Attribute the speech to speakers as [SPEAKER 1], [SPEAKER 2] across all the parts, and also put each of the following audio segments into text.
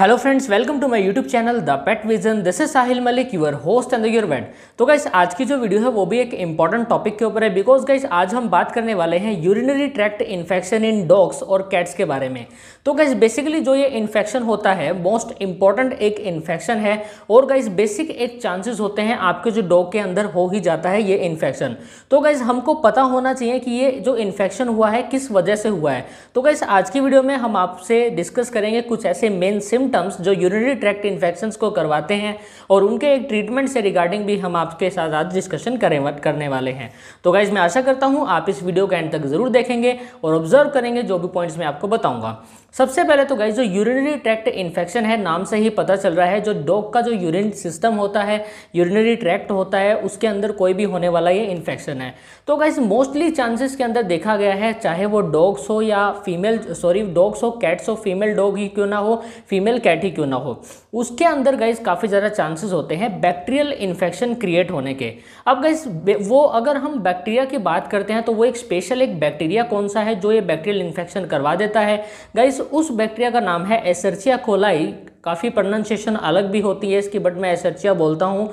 [SPEAKER 1] Hello friends welcome to my YouTube channel the pet vision this is Sahil Malik your host and your vet तो guys आज की जो video है वो भी एक इंपॉर्टेंट टॉपिक के ऊपर है बिकॉज गाइस आज हम बात करने वाले हैं urinary tract infection in dogs और कैट्स के बारे में तो गाइस बेसिकली जो ये इन्फेक्शन होता है मोस्ट इंपॉर्टेंट एक इन्फेक्शन है और गाइस बेसिक एक चांसेस होते हैं आपके जो डॉग के अंदर हो ही जाता है ये इन्फेक्शन तो गाइज हमको पता होना चाहिए कि ये जो इन्फेक्शन हुआ है किस वजह से हुआ है तो गाइस आज की वीडियो में हम आपसे डिस्कस करेंगे कुछ ऐसे मेन सिम सिम्टम्स जो यूरिनरी ट्रैक्ट इन्फेक्शंस को करवाते हैं और उनके एक ट्रीटमेंट से रिगार्डिंग भी हम आपके साथ आज डिस्कशन करें करने वाले हैं तो गाइज मैं आशा करता हूँ आप इस वीडियो का एंड तक जरूर देखेंगे और ऑब्जर्व करेंगे जो भी पॉइंट्स मैं आपको बताऊँगा सबसे पहले तो गाइज जो यूरिनरी ट्रैक्ट इन्फेक्शन है नाम से ही पता चल रहा है जो डॉग का जो यूरिन सिस्टम होता है यूरिनरी ट्रैक्ट होता है उसके अंदर कोई भी होने वाला ये इन्फेक्शन है तो गाइज मोस्टली चांसेस के अंदर देखा गया है चाहे वो डॉग्स हो या फीमेल सॉरी डॉग्स हो कैट्स हो फीमेल डॉग ही क्यों ना हो फीमेल बैक्टीरियल कैटी क्यों ना हो उसके अंदर गाइज काफ़ी ज़्यादा चांसेस होते हैं बैक्टीरियल इन्फेक्शन क्रिएट होने के अब गाइज वो अगर हम बैक्टीरिया की बात करते हैं तो वो एक स्पेशल एक बैक्टीरिया कौन सा है जो ये बैक्टीरियल इन्फेक्शन करवा देता है गाइज उस बैक्टीरिया का नाम है एसर्चिया कोलाई काफ़ी प्रोनाउंसिएशन अलग भी होती है इसकी बट मैं एसर्चिया बोलता हूँ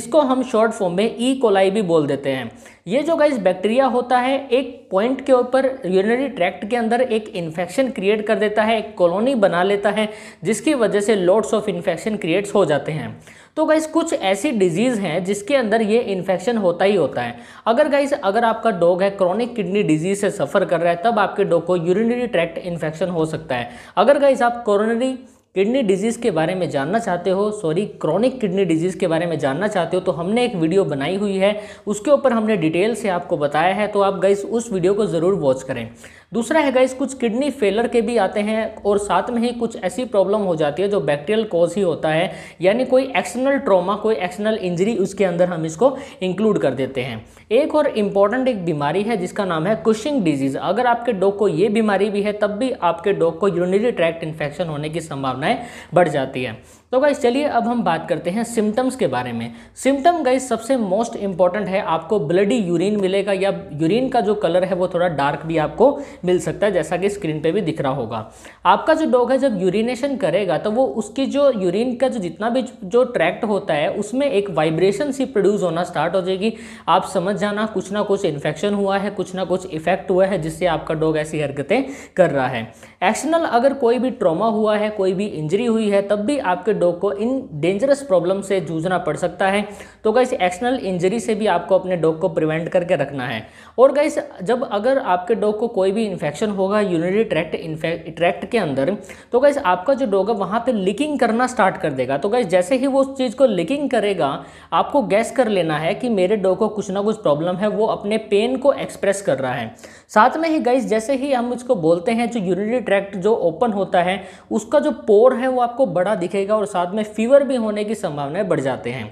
[SPEAKER 1] इसको हम शॉर्ट फॉर्म में ई e. कोलाई भी बोल देते हैं ये जो गाइस बैक्टीरिया होता है एक पॉइंट के ऊपर यूरिनरी ट्रैक्ट के अंदर एक इन्फेक्शन क्रिएट कर देता है एक कॉलोनी बना लेता है जिसकी वजह से लॉट्स ऑफ इन्फेक्शन क्रिएट्स हो जाते हैं तो गाइस कुछ ऐसी डिजीज़ हैं जिसके अंदर ये इन्फेक्शन होता ही होता है अगर गाइस अगर आपका डॉग है क्रॉनिक किडनी डिजीज से सफ़र कर रहा है तब आपके डॉग को यूरिनरी ट्रैक्ट इन्फेक्शन हो सकता है अगर गाइस आप कोरोनरी किडनी डिजीज़ के बारे में जानना चाहते हो सॉरी क्रॉनिक किडनी डिजीज़ के बारे में जानना चाहते हो तो हमने एक वीडियो बनाई हुई है उसके ऊपर हमने डिटेल से आपको बताया है तो आप गाइस उस वीडियो को ज़रूर वॉच करें दूसरा है गाइस कुछ किडनी फेलर के भी आते हैं और साथ में ही कुछ ऐसी प्रॉब्लम हो जाती है जो बैक्टीरियल कॉज ही होता है यानी कोई एक्सटर्नल ट्रोमा कोई एक्सटर्नल इंजरी उसके अंदर हम इसको इंक्लूड कर देते हैं एक और इम्पॉर्टेंट एक बीमारी है जिसका नाम है कुशिंग डिजीज़ अगर आपके डॉग को ये बीमारी भी है तब भी आपके डॉग को यूनरी ट्रैक्ट इन्फेक्शन होने की संभावना संभावनाएं बढ़ जाती है तो गाइस चलिए अब हम बात करते हैं सिम्टम्स के बारे में सिम्टम गाइस सबसे मोस्ट इंपॉर्टेंट है आपको ब्लडी यूरिन मिलेगा या यूरिन का जो कलर है वो थोड़ा डार्क भी आपको मिल सकता है जैसा कि स्क्रीन पे भी दिख रहा होगा आपका जो डॉग है जब यूरिनेशन करेगा तो वो उसकी जो यूरिन का जो जितना भी जो ट्रैक्ट होता है उसमें एक वाइब्रेशन सी प्रोड्यूस होना स्टार्ट हो जाएगी आप समझ जाना कुछ ना कुछ इन्फेक्शन हुआ है कुछ ना कुछ इफेक्ट हुआ है जिससे आपका डॉग ऐसी हरकतें कर रहा है एक्शनल अगर कोई भी ट्रोमा हुआ है कोई भी इंजरी हुई है तब भी आपके डॉग को इन डेंजरस प्रॉब्लम से जूझना पड़ सकता है तो गाइस एक्सटर्नल इंजरी से भी आपको अपने डॉग को प्रिवेंट करके रखना है और गाइस जब अगर आपके डॉग को कोई भी इन्फेक्शन होगा यूनिटी ट्रैक्ट ट्रैक्ट के अंदर तो गाइस आपका जो डॉग है वहाँ पर लिकिंग करना स्टार्ट कर देगा तो गाइस जैसे ही वो उस चीज़ को लिकिंग करेगा आपको गैस कर लेना है कि मेरे डॉग को कुछ ना कुछ प्रॉब्लम है वो अपने पेन को एक्सप्रेस कर रहा है साथ में ही गाइस जैसे ही हम उसको बोलते हैं जो यूनिटी ट्रैक्ट जो ओपन होता है उसका जो पोर है वो आपको बड़ा दिखेगा और साथ में फीवर भी होने की संभावनाएं बढ़ जाते हैं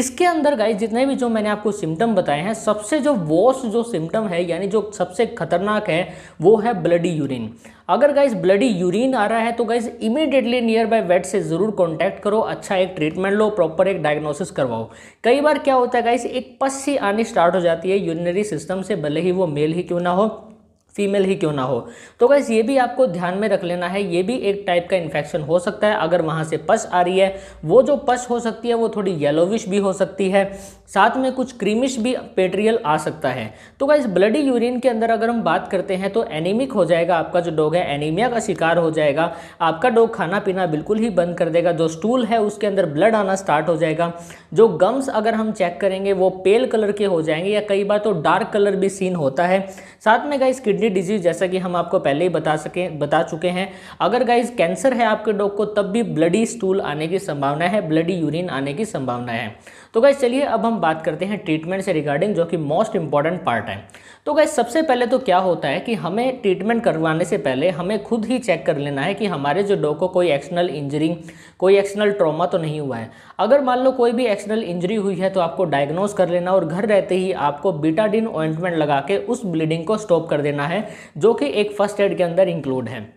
[SPEAKER 1] इसके अंदर गाइस जितने भी जो मैंने आपको सिम्टम बताए हैं सबसे जो वॉश जो सिम्टम है यानी जो सबसे खतरनाक है वो है ब्लडी यूरिन अगर गाइज ब्लडी यूरिन आ रहा है तो guys immediately nearby vet से ज़रूर कॉन्टैक्ट करो अच्छा एक ट्रीटमेंट लो प्रॉपर एक डायग्नोसिस करवाओ कई बार क्या होता है गाइज एक पस्सी आनी स्टार्ट हो जाती है यूरिनरी सिस्टम से भले ही वो मेल ही क्यों ना हो फीमेल ही क्यों ना हो तो गैस ये भी आपको ध्यान में रख लेना है ये भी एक टाइप का इन्फेक्शन हो सकता है अगर वहाँ से पस आ रही है वो जो पस हो सकती है वो थोड़ी येलोविश भी हो सकती है साथ में कुछ क्रीमिश भी पेट्रियल आ सकता है तो गैस ब्लडी यूरिन के अंदर अगर हम बात करते हैं तो एनीमिक हो जाएगा आपका जो डॉग है एनीमिया का शिकार हो जाएगा आपका डॉग खाना पीना बिल्कुल ही बंद कर देगा जो स्टूल है उसके अंदर ब्लड आना स्टार्ट हो जाएगा जो गम्स अगर हम चेक करेंगे वो पेल कलर के हो जाएंगे या कई बार तो डार्क कलर भी सीन होता है साथ में गाइस किडनी किडनी डिजीज जैसा कि हम आपको पहले ही बता सके बता चुके हैं अगर गाइज कैंसर है आपके डॉग को तब भी ब्लडी स्टूल आने की संभावना है ब्लडी यूरिन आने की संभावना है तो गैस चलिए अब हम बात करते हैं ट्रीटमेंट से रिगार्डिंग जो कि मोस्ट इंपॉर्टेंट पार्ट है तो गैस सबसे पहले तो क्या होता है कि हमें ट्रीटमेंट करवाने से पहले हमें खुद ही चेक कर लेना है कि हमारे जो डॉग को कोई एक्सटर्नल इंजरी कोई एक्सटर्नल ट्रॉमा तो नहीं हुआ है अगर मान लो कोई भी एक्सटर्नल इंजरी हुई है तो आपको डायग्नोज कर लेना और घर रहते ही आपको बीटाडिन ऑइंटमेंट लगा के उस ब्लीडिंग को स्टॉप कर देना है जो कि एक फर्स्ट एड के अंदर इंक्लूड है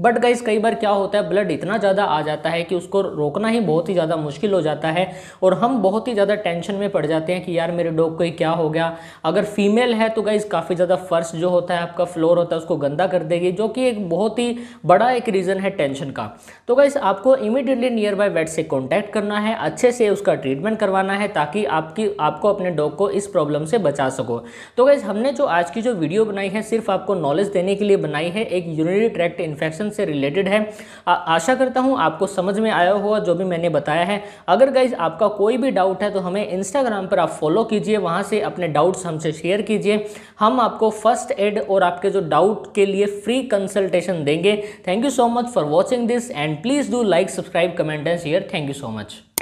[SPEAKER 1] बट गाइज कई बार क्या होता है ब्लड इतना ज़्यादा आ जाता है कि उसको रोकना ही बहुत ही ज़्यादा मुश्किल हो जाता है और हम बहुत ही ज़्यादा टेंशन में पड़ जाते हैं कि यार मेरे डॉग को ही क्या हो गया अगर फीमेल है तो गाइज काफ़ी ज़्यादा फर्श जो होता है आपका फ्लोर होता है उसको गंदा कर देगी जो कि एक बहुत ही बड़ा एक रीज़न है टेंशन का तो गाइज आपको इमीडिएटली नियर बाय वेट से कॉन्टैक्ट करना है अच्छे से उसका ट्रीटमेंट करवाना है ताकि आपकी आपको अपने डॉग को इस प्रॉब्लम से बचा सको तो गाइज़ हमने जो आज की जो वीडियो बनाई है सिर्फ आपको नॉलेज देने के लिए बनाई है एक यूनिट ट्रैक्ट इन्फेक्शन सेक्शन से रिलेटेड है आ, आशा करता हूँ आपको समझ में आया हुआ जो भी मैंने बताया है अगर गाइज आपका कोई भी डाउट है तो हमें इंस्टाग्राम पर आप फॉलो कीजिए वहाँ से अपने डाउट्स हमसे शेयर कीजिए हम आपको फर्स्ट एड और आपके जो डाउट के लिए फ्री कंसल्टेशन देंगे thank you so much for watching this and please do like subscribe comment and share thank you so much